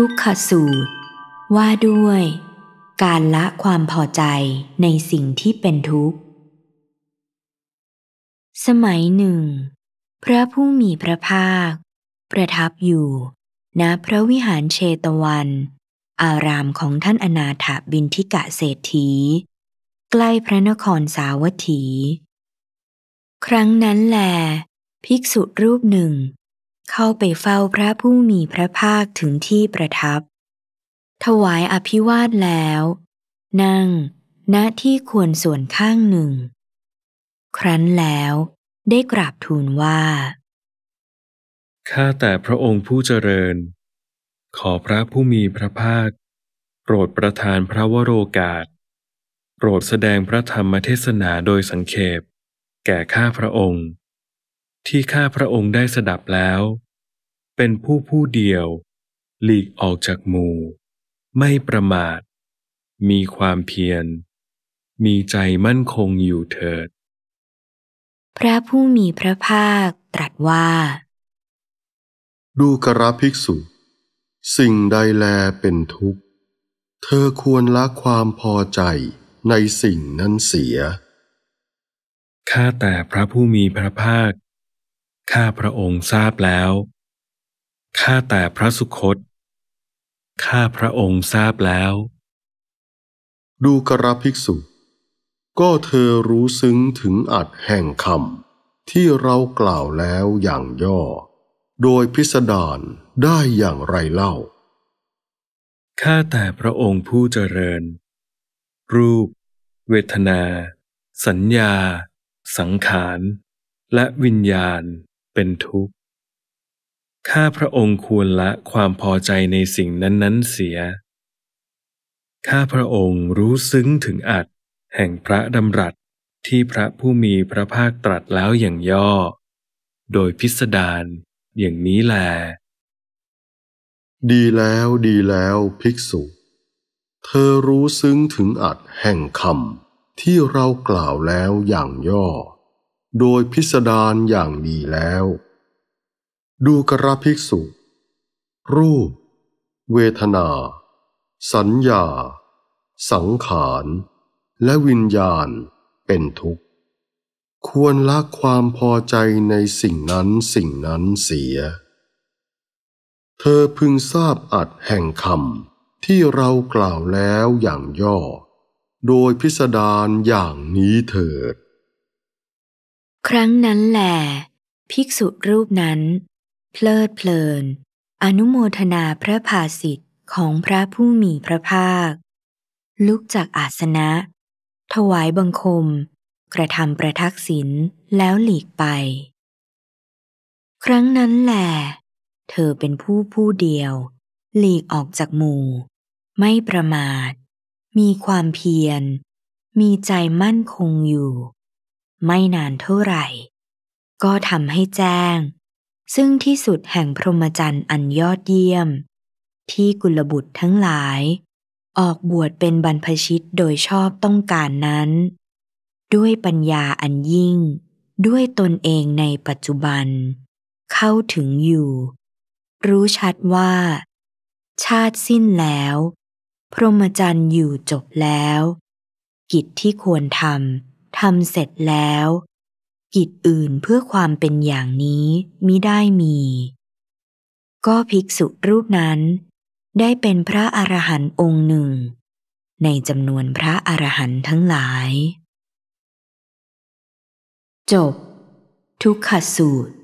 ทุกขสูตรว่าด้วย การละความพอใจในสิ่งที่เป็นทุกข์ สมัยหนึ่ง พระผู้มีพระภาค ประทับอยู่ ณพระวิหารเชตวัน อารามของท่านอนาถบินทิกะเศรษฐี ใกล้พระนครสาวัตถี ครั้งนั้นแล ภิกษุรูปหนึ่งเข้าไปเฝ้าพระผู้มีพระภาคถึงที่ประทับ ถวายอภิวาทแล้ว นั่งณที่ควรส่วนข้างหนึ่ง ครั้นแล้วได้กราบทูลว่าข้าแต่พระองค์ผู้เจริญ ขอพระผู้มีพระภาค โปรดประทานพระวโรกาส โปรดแสดงพระธรรมเทศนาโดยสังเขปแก่ข้าพระองค์ที่ข้าพระองค์ได้สดับแล้ว เป็นผู้ผู้เดียวหลีกออกจากหมู่ ไม่ประมาท มีความเพียรมีใจมั่นคงอยู่เถิด พระผู้มีพระภาคตรัสว่า ดูกระภิกษุ สิ่งใดแลเป็นทุกข์ เธอควรละความพอใจในสิ่งนั้นเสียข้าแต่พระผู้มีพระภาคข้าพระองค์ทราบแล้ว ข้าแต่พระสุคต ข้าพระองค์ทราบแล้ว ดูกระภิกษุ ก็เธอรู้ซึ้งถึงอัดแห่งคำที่เรากล่าวแล้วอย่างย่อ โดยพิสดารได้อย่างไรเล่า ข้าแต่พระองค์ผู้เจริญ รูป เวทนา สัญญา สังขารและวิญญาณเป็นทุกข์ ข้าพระองค์ควรละความพอใจในสิ่งนั้นๆเสีย ข้าพระองค์รู้ซึ้งถึงอัดแห่งพระดำรัสที่พระผู้มีพระภาคตรัสแล้วอย่างย่อ โดยพิสดารอย่างนี้แล ดีแล้วดีแล้ว ภิกษุ เธอรู้ซึ้งถึงอัดแห่งคำที่เรากล่าวแล้วอย่างย่อโดยพิสดารอย่างดีแล้ว ดูกระภิกษุ รูป เวทนา สัญญา สังขาร และวิญญาณเป็นทุกข์ ควรละความพอใจในสิ่งนั้นสิ่งนั้นเสีย เธอพึงทราบอัดแห่งคำที่เรากล่าวแล้วอย่างย่อ โดยพิสดารอย่างนี้เถิดครั้งนั้นแหลภิกษุรูปนั้น เพลิดเพลิน อนุโมทนาพระภาสิทธิ์ของพระผู้มีพระภาค ลุกจากอาสนะ ถวายบังคม กระทำประทักษิณแล้วหลีกไป ครั้งนั้นแหลเธอเป็นผู้ผู้เดียว หลีกออกจากหมู่ ไม่ประมาท มีความเพียร มีใจมั่นคงอยู่ไม่นานเท่าไหร่ ก็ทำให้แจ้ง ซึ่งที่สุดแห่งพรหมจรรย์อันยอดเยี่ยม ที่กุลบุตรทั้งหลาย ออกบวชเป็นบรรพชิตโดยชอบต้องการนั้น ด้วยปัญญาอันยิ่ง ด้วยตนเองในปัจจุบัน เข้าถึงอยู่ รู้ชัดว่า ชาติสิ้นแล้ว พรหมจรรย์อยู่จบแล้ว กิจที่ควรทำทำเสร็จแล้วกิจอื่นเพื่อความเป็นอย่างนี้มิได้มี ก็ภิกษุรูปนั้นได้เป็นพระอรหันต์องค์หนึ่ง ในจำนวนพระอรหันต์ทั้งหลาย จบ ทุกขสูตร